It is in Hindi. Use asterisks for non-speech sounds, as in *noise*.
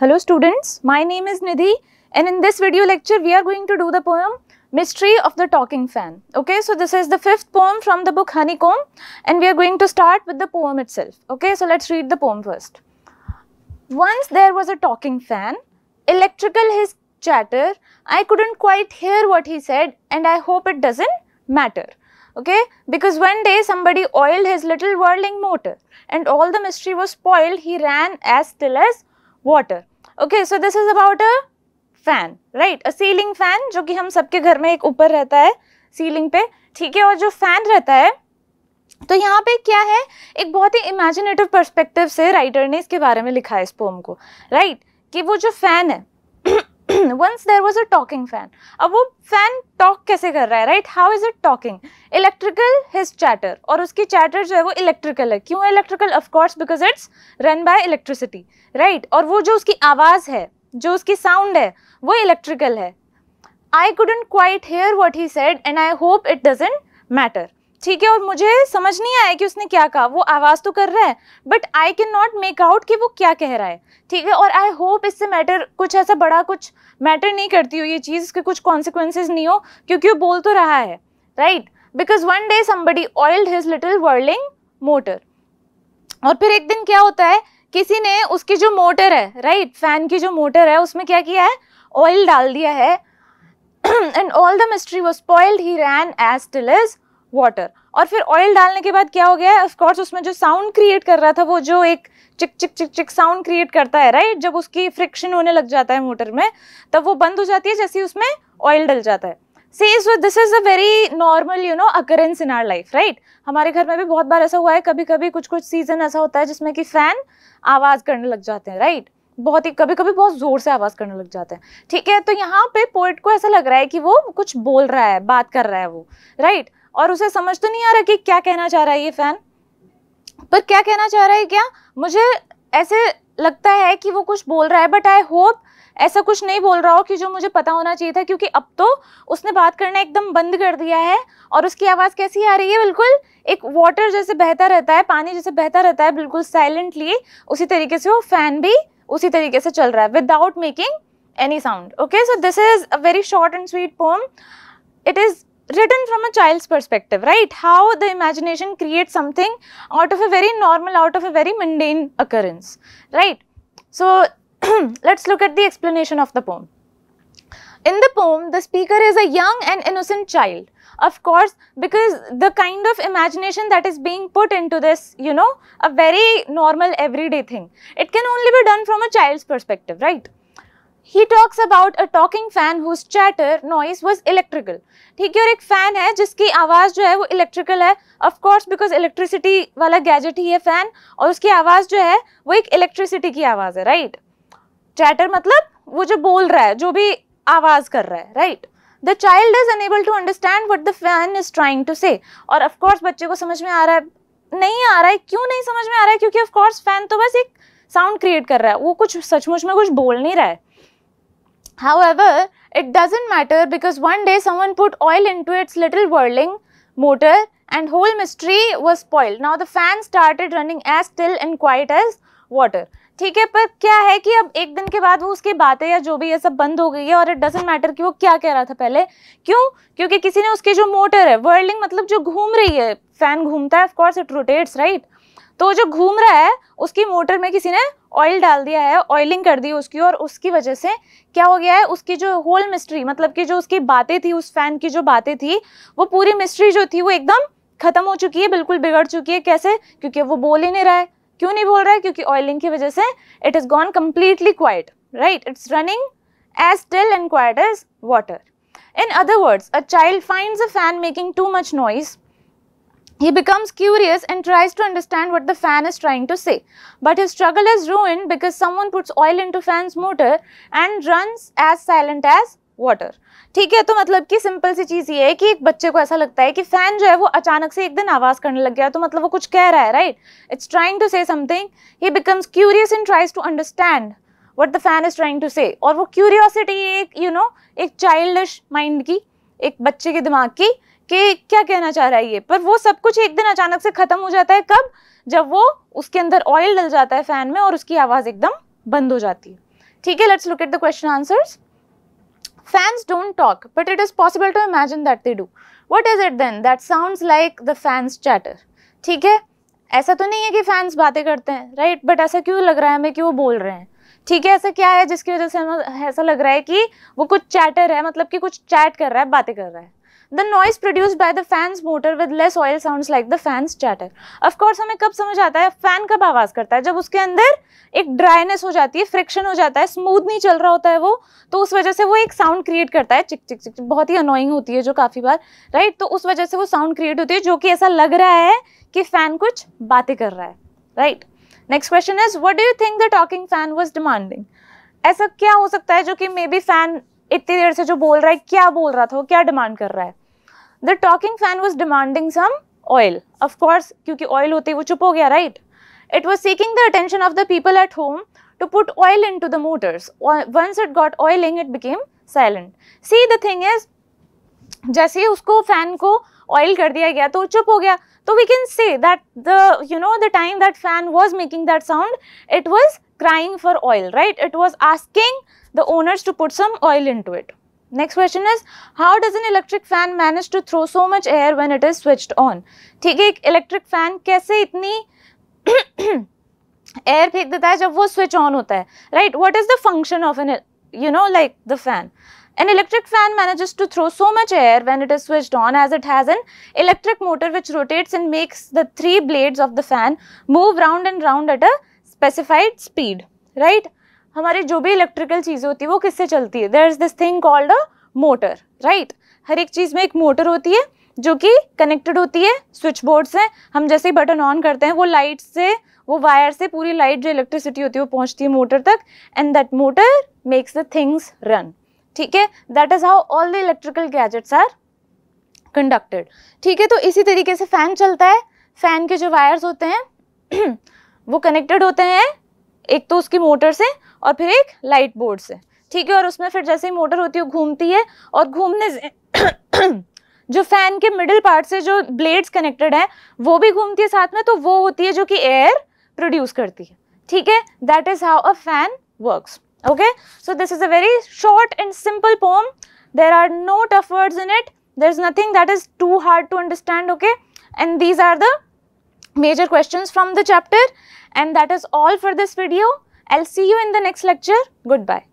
Hello students, my name is Nidhi and in this video lecture we are going to do the poem Mystery of the Talking Fan. Okay, so this is the fifth poem from the book Honeycomb and we are going to start with the poem itself. Okay, so let's read the poem first. Once there was a talking fan, electrical his chatter, I couldn't quite hear what he said and I hope it doesn't matter. Okay, because one day somebody oiled his little whirling motor and all the mystery was spoiled, he ran as still as water okay so this is about a fan right a ceiling fan जो कि हम सबके घर में एक ऊपर रहता है सीलिंग पे ठीक है और जो फैन रहता है तो यहाँ पे क्या है एक बहुत ही इमेजिनेटिव पर्सपेक्टिव से राइटर ने इसके बारे में लिखा है इस पोम को राइट right? कि वो जो फैन है once there was a talking fan अब वो फैन टॉक कैसे कर रहा है right how is it talking electrical his chatter और उसकी चैटर जो है वो इलेक्ट्रिकल है क्यों electrical of course because it's run by electricity right और वो जो उसकी आवाज़ है जो उसकी साउंड है वो इलेक्ट्रिकल है I couldn't quite hear what he said and I hope it doesn't matter ठीक है और मुझे समझ नहीं आया कि उसने क्या कहा वो आवाज़ तो कर रहा है but I can not make out कि वो क्या कह रहा है ठीक है और आई होप इससे मैटर कुछ ऐसा बड़ा कुछ मैटर नहीं करती हो ये चीज़ के कुछ कॉन्सिक्वेंसेज नहीं हो क्योंकि वो बोल तो रहा है right because one day somebody oiled his little whirling motor और फिर एक दिन क्या होता है किसी ने उसकी जो मोटर है राइट फैन की जो मोटर है उसमें क्या किया है ऑयल डाल दिया है and all the mystery was spoiled he ran as still is water और फिर ऑयल डालने के बाद क्या हो गया है ऑफकोर्स उसमें जो साउंड क्रिएट कर रहा था वो जो एक चिक चिक चिक चिक साउंड क्रिएट करता है राइट जब उसकी फ्रिक्शन होने लग जाता है मोटर में तब वो बंद हो जाती है जैसे उसमें ऑयल डल जाता है see so this is a very normal you know occurrence in our life right हमारे घर में भी बहुत बार ऐसा हुआ है कभी कभी कुछ कुछ सीजन ऐसा होता है जिसमें कि फैन आवाज़ करने लग जाते हैं राइट right? बहुत ही कभी कभी बहुत जोर से आवाज़ करने लग जाते हैं ठीक है तो यहाँ पे पोइट को ऐसा लग रहा है कि वो कुछ बोल रहा है बात कर रहा है वो राइट और उसे समझ तो नहीं आ रहा कि क्या कहना चाह रहा है ये फ़ैन पर क्या कहना चाह रहा है क्या मुझे ऐसे लगता है कि वो कुछ बोल रहा है बट आई होप ऐसा कुछ नहीं बोल रहा हो कि जो मुझे पता होना चाहिए था क्योंकि अब तो उसने बात करना एकदम बंद कर दिया है और उसकी आवाज़ कैसी आ रही है बिल्कुल एक वाटर जैसे बहता रहता है पानी जैसे बहता रहता है बिल्कुल साइलेंटली उसी तरीके से वो फ़ैन भी उसी तरीके से चल रहा है without making any sound okay so this is a very short and sweet poem it is written from a child's perspective, right? How the imagination creates something out of a very normal, out of a very mundane occurrence, right? So, *clears throat* let's look at the explanation of the poem. In the poem, the speaker is a young and innocent child. Of course, because the kind of imagination that is being put into this, you know, a very normal everyday thing, it can only be done from a child's perspective, right? He talks about a talking fan whose chatter noise was electrical ठीक है और एक फ़ैन है जिसकी आवाज़ जो है वो इलेक्ट्रिकल है ऑफकोर्स बिकॉज इलेक्ट्रिसिटी वाला गैजेट ही है फ़ैन और उसकी आवाज़ जो है वो एक इलेक्ट्रिसिटी की आवाज़ है राइट चैटर मतलब वो जो बोल रहा है जो भी आवाज़ कर रहा है right the child is unable to understand what the fan is trying to say और ऑफकोर्स बच्चे को समझ में आ रहा है नहीं आ रहा है क्यों नहीं समझ में आ रहा है क्योंकि ऑफकोर्स फैन तो बस एक साउंड क्रिएट कर रहा है वो कुछ सचमुच में कुछ बोल नहीं रहा है However, it doesn't matter because one day someone put oil into its little whirling motor and whole mystery was spoiled. Now the fan started running as still and quiet as water. ठीक है पर क्या है कि अब एक दिन के बाद वो उसकी बातें या जो भी ये सब बंद हो गई है और इट डजेंट मैटर कि वो क्या कह रहा था पहले क्यों क्योंकि किसी ने उसकी जो मोटर है वर्लिंग मतलब जो घूम रही है फैन घूमता है of course it rotates right तो जो घूम रहा है उसकी मोटर में किसी ने ऑयल डाल दिया है ऑयलिंग कर दी उसकी और उसकी वजह से क्या हो गया है उसकी जो होल मिस्ट्री मतलब कि जो उसकी बातें थी उस फैन की जो बातें थी वो पूरी मिस्ट्री जो थी वो एकदम खत्म हो चुकी है बिल्कुल बिगड़ चुकी है कैसे क्योंकि वो बोल ही नहीं रहा है क्यों नहीं बोल रहा है क्योंकि ऑयलिंग की वजह से it is gone completely quiet right it's running as till and quiet as water in other words a child find a fan making too much noise He becomes curious and tries to understand what the fan is trying to say. But his struggle is ruined because someone puts oil into fan's motor and runs as silent as water ठीक है तो मतलब कि सिंपल सी चीज़ ये है कि एक बच्चे को ऐसा लगता है कि फ़ैन जो है वो अचानक से एक दिन आवाज़ करने लग गया तो मतलब वो कुछ कह रहा है right it's trying to say something he becomes curious in tries to understand what the fan is trying to say और वो क्यूरियोसिटी एक यू you नो know, एक चाइल्डिश माइंड की एक बच्चे के दिमाग की कि क्या कहना चाह रहा है ये पर वो सब कुछ एक दिन अचानक से ख़त्म हो जाता है कब जब वो उसके अंदर ऑयल डल जाता है फ़ैन में और उसकी आवाज़ एकदम बंद हो जाती है ठीक है let's look at the question answers fans don't talk but it is possible to imagine that they do what is it then that sound like the fan's chatter ठीक है ऐसा तो नहीं है कि फैंस बातें करते हैं राइट बट ऐसा क्यों लग रहा है हमें कि वो बोल रहे हैं ठीक है ऐसा क्या है जिसकी वजह से हमें ऐसा लग रहा है कि वो कुछ चैटर है मतलब कि कुछ चैट कर रहा है बातें कर रहा है the noise produce by the fan's motor with less oil sounds like the fan's chatter of course हमें कब समझ आता है फैन कब आवाज़ करता है जब उसके अंदर एक ड्राइनेस हो जाती है फ्रिक्शन हो जाता है स्मूथ नहीं चल रहा होता है वो तो उस वजह से वो एक साउंड क्रिएट करता है चिक चिक चिक बहुत ही अनोइंग होती है जो काफ़ी बार राइट तो उस वजह से वो साउंड क्रिएट होती है जो कि ऐसा लग रहा है कि फ़ैन कुछ बातें कर रहा है right next question is what do you think the talking fan was demanding ऐसा क्या हो सकता है जो कि मे बी फैन इतनी देर से जो बोल रहा है क्या बोल रहा था वो क्या डिमांड कर रहा है the talking fan was demanding some oil of course क्योंकि ऑयल होते वो चुप हो गया right it was seeking the attention of the people at home to put oil into the motors. Once it got oiling, it became silent. See, the thing is, जैसे उसको फैन को ऑयल कर दिया गया तो चुप हो गया तो we can say that the you know the time that fan was making that sound it was crying for oil right it was asking the owners to put some oil into it. Next question is, how does an electric fan manage to throw so much air when it is switched on? ठीक है, electric fan कैसे इतनी *clears throat* air फेंक देता है जब वो स्विच on होता है Right? What is the function of an you know like the fan. An electric fan manages to throw so much air when it is switched on as it has an electric motor which rotates and makes the three blades of the fan move round and round at a specified speed, right? हमारी जो भी इलेक्ट्रिकल चीज़ें होती है वो किससे चलती है there is this thing called a motor right हर एक चीज़ में एक मोटर होती है जो कि कनेक्टेड होती है स्विच बोर्ड से हम जैसे ही बटन ऑन करते हैं वो लाइट से वो वायर से पूरी लाइट जो इलेक्ट्रिसिटी होती है वो पहुंचती है मोटर तक and that motor makes the things run ठीक है that is how all the electrical gadgets are conducted ठीक है तो इसी तरीके से फ़ैन चलता है फ़ैन के जो वायर्स होते हैं *clears throat* वो कनेक्टेड होते हैं एक तो उसकी मोटर से और फिर एक लाइट बोर्ड से ठीक है और उसमें फिर जैसे ही मोटर होती है घूमती है और घूमने से *clears throat* जो फैन के मिडिल पार्ट से जो ब्लेड्स कनेक्टेड है वो भी घूमती है साथ में तो वो होती है जो कि एयर प्रोड्यूस करती है ठीक है that is how a fan works okay so this is a very short and simple poem there are no tough words in it there is nothing that is too hard to understand okay and these are the major question from the chapter and that is all for this video I will see you in the next lecture. Goodbye.